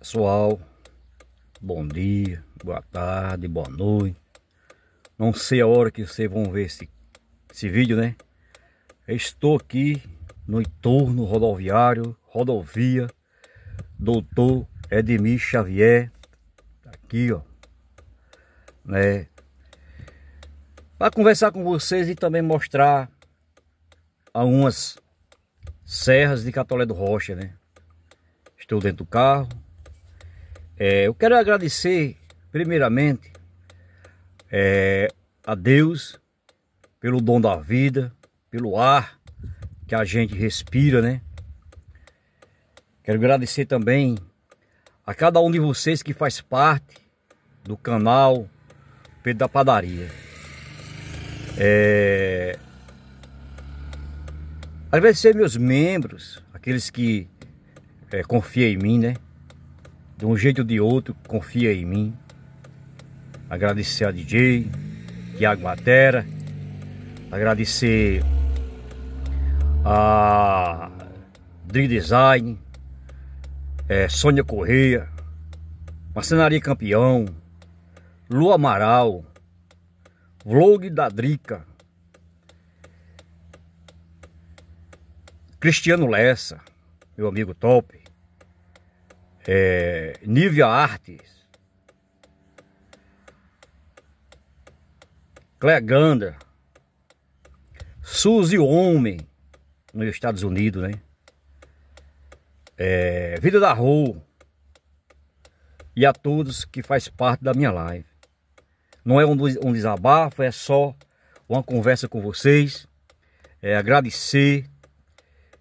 Pessoal, bom dia, boa tarde, boa noite. Não sei a hora que vocês vão ver esse, esse vídeo, né? Eu estou aqui no entorno rodoviário, rodovia, doutor Edmir Xavier, tá aqui, ó, né? Para conversar com vocês e também mostrar algumas serras de Catolé do Rocha, né? Estou dentro do carro, é, eu quero agradecer, primeiramente, é, a Deus pelo dom da vida, pelo ar que a gente respira, né? Quero agradecer também a cada um de vocês que faz parte do canal Pedro da Padaria. É... Agradecer meus membros, aqueles que é, confiam em mim, né? De um jeito ou de outro, confia em mim. Agradecer a DJ, Tiago Matera. Agradecer a Dream Design, é, Sônia Correia, Marcenaria Campeão, Lu Amaral, Vlog da Drica, Cristiano Lessa, meu amigo top, é, Nívia Artes, Cleganda, Suzy Homem, nos Estados Unidos, né? É, Vida da Rua e a todos que faz parte da minha live. Não é um, um desabafo, é só uma conversa com vocês. É, agradecer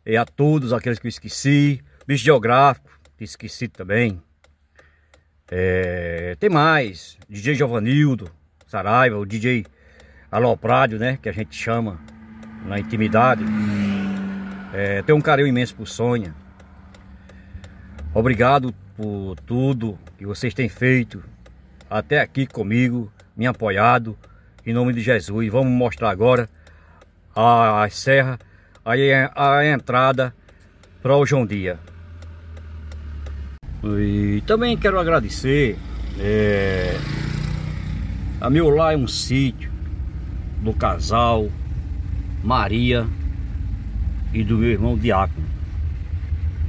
é, a todos aqueles que eu esqueci, bicho geográfico, esquecido também. É, tem mais, DJ Jovanildo, Saraiva, o DJ Aloprado, né? Que a gente chama na intimidade. É, tem um carinho imenso por Sônia. Obrigado por tudo que vocês têm feito até aqui comigo, me apoiado, em nome de Jesus. vamos mostrar agora a, a serra, aí a, é a entrada para o João Dia. E também quero agradecer é, a meu lá é um sítio do casal Maria e do meu irmão Diácono,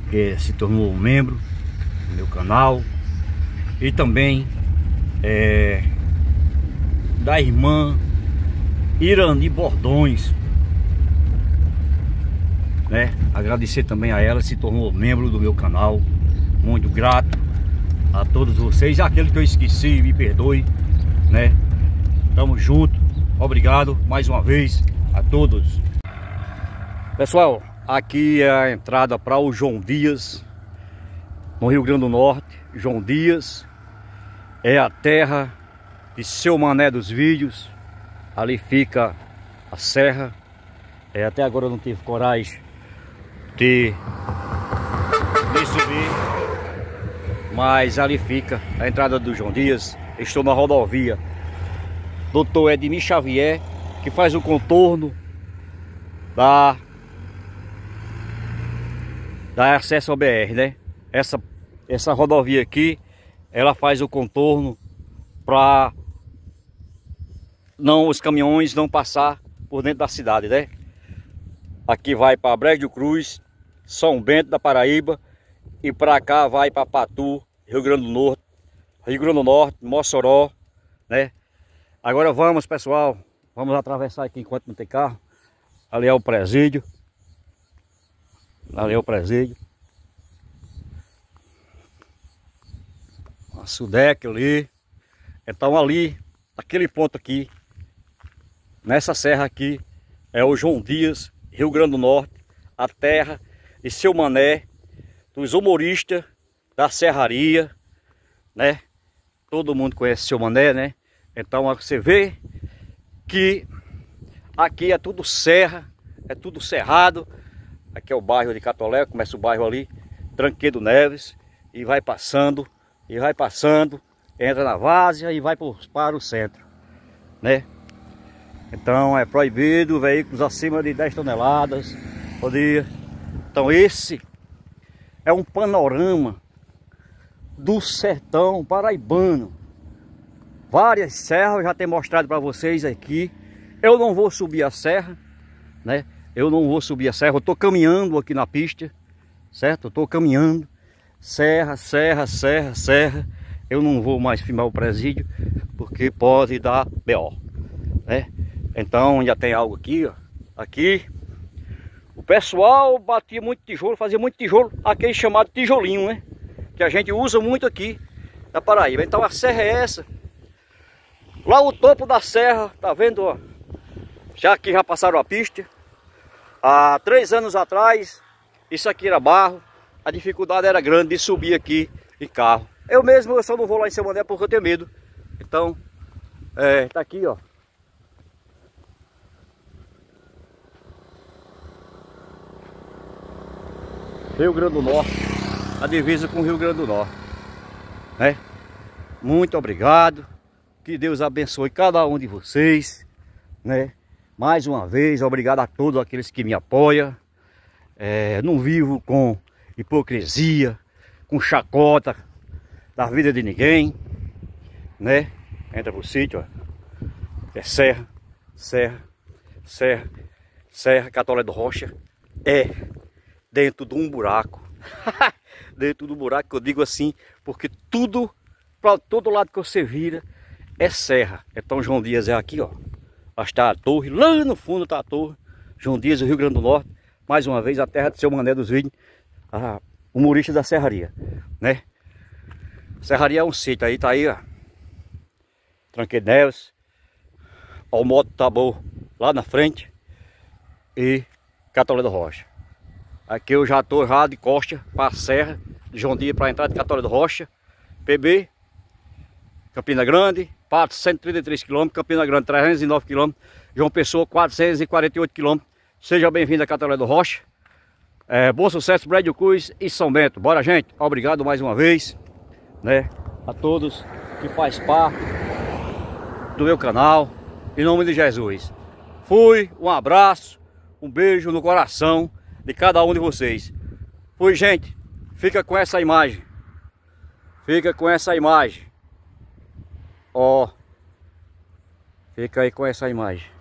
que se tornou um membro do meu canal, e também é, da irmã Irani Bordões. Né? Agradecer também a ela, se tornou membro do meu canal muito grato a todos vocês. Aquele que eu esqueci, me perdoe, né? Tamo junto. Obrigado mais uma vez a todos. Pessoal, aqui é a entrada para o João Dias, no Rio Grande do Norte. João Dias é a terra de seu Mané dos Vídeos. Ali fica a serra. É, até agora eu não tive coragem de, de subir mas ali fica a entrada do João Dias. Estou na rodovia. Doutor Edmir Xavier, que faz o contorno da, da acesso ao BR, né? Essa, essa rodovia aqui, ela faz o contorno para não os caminhões não passar por dentro da cidade, né? Aqui vai para Brejo Cruz, São Bento da Paraíba, e para cá vai para Patu, Rio Grande do Norte, Rio Grande do Norte, Mossoró, né? Agora vamos, pessoal, vamos atravessar aqui enquanto não tem carro. Ali é o presídio. Ali é o presídio. A Sudec ali. Então ali, aquele ponto aqui, nessa serra aqui, é o João Dias, Rio Grande do Norte, a terra e seu mané dos humoristas, da serraria, né? Todo mundo conhece seu Mané, né? Então você vê que aqui é tudo serra, é tudo cerrado. Aqui é o bairro de Catolé, começa o bairro ali, Tranquedo Neves, e vai passando, e vai passando, entra na várzea e vai para o centro, né? Então é proibido veículos acima de 10 toneladas por dia. Então esse é um panorama do sertão paraibano. Várias serras já tem mostrado para vocês aqui. Eu não vou subir a serra, né? Eu não vou subir a serra, eu tô caminhando aqui na pista, certo? Eu tô caminhando. Serra, serra, serra, serra. Eu não vou mais filmar o presídio porque pode dar BO, né? Então já tem algo aqui, ó. Aqui pessoal batia muito tijolo, fazia muito tijolo, aquele chamado tijolinho, né? Que a gente usa muito aqui na Paraíba. Então a serra é essa. Lá o topo da serra, tá vendo, ó? Já que já passaram a pista. Há três anos atrás, isso aqui era barro. A dificuldade era grande de subir aqui de carro. Eu mesmo eu só não vou lá em Semané porque eu tenho medo. Então, é, tá aqui, ó. Rio Grande do Norte, a divisa com o Rio Grande do Norte. Né? Muito obrigado. Que Deus abençoe cada um de vocês. Né? Mais uma vez, obrigado a todos aqueles que me apoiam. É, não vivo com hipocrisia, com chacota da vida de ninguém. Né? Entra pro sítio, ó. É serra, serra, serra, serra, Catolé do Rocha. É dentro de um buraco. dentro do buraco, eu digo assim, porque tudo, para todo lado que você vira, é serra. Então João Dias é aqui, ó. Está a torre, lá no fundo está a torre. João Dias, o Rio Grande do Norte. Mais uma vez, a terra do seu Mané dos Vídeos, a humorista da serraria, né? Serraria é um sítio, aí tá aí, ó. Tranquei Neves. Ó, o moto tá bom lá na frente. E Catolé da Rocha. Aqui eu já tô já de costa para Serra, de Jondia para a entrada de Católica do Rocha, PB, Campina Grande, Pato 133 km, Campina Grande 309 km, João Pessoa 448 km. Seja bem-vindo a Católica do Rocha. É, bom sucesso, Prédio Cruz e São Bento. Bora, gente. Obrigado mais uma vez, né? A todos que faz parte do meu canal. Em nome de Jesus. Fui, um abraço, um beijo no coração de cada um de vocês. Pois, gente, fica com essa imagem. Fica com essa imagem. Ó. Fica aí com essa imagem.